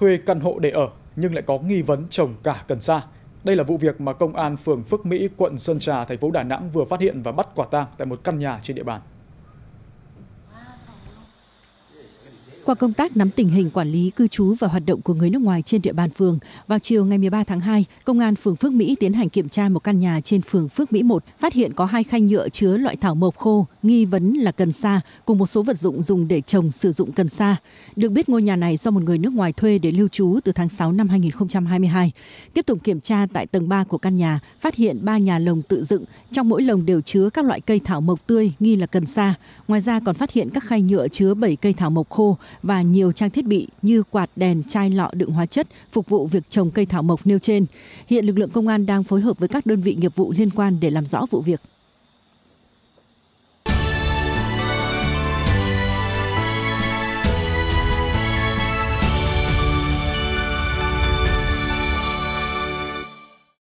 thuê căn hộ để ở nhưng lại có nghi vấn trồng cả cần sa. Đây là vụ việc mà công an phường Phước Mỹ, quận Sơn Trà, thành phố Đà Nẵng vừa phát hiện và bắt quả tang tại một căn nhà trên địa bàn. Qua công tác nắm tình hình quản lý cư trú và hoạt động của người nước ngoài trên địa bàn phường, vào chiều ngày 13 tháng 2, Công an phường Phước Mỹ tiến hành kiểm tra một căn nhà trên phường Phước Mỹ 1, phát hiện có hai khay nhựa chứa loại thảo mộc khô, nghi vấn là cần sa, cùng một số vật dụng dùng để trồng sử dụng cần sa. Được biết ngôi nhà này do một người nước ngoài thuê để lưu trú từ tháng 6 năm 2022. Tiếp tục kiểm tra tại tầng 3 của căn nhà, phát hiện ba nhà lồng tự dựng, trong mỗi lồng đều chứa các loại cây thảo mộc tươi nghi là cần sa. Ngoài ra còn phát hiện các khay nhựa chứa 7 cây thảo mộc khô và nhiều trang thiết bị như quạt đèn, chai lọ đựng hóa chất phục vụ việc trồng cây thảo mộc nêu trên. Hiện lực lượng công an đang phối hợp với các đơn vị nghiệp vụ liên quan để làm rõ vụ việc.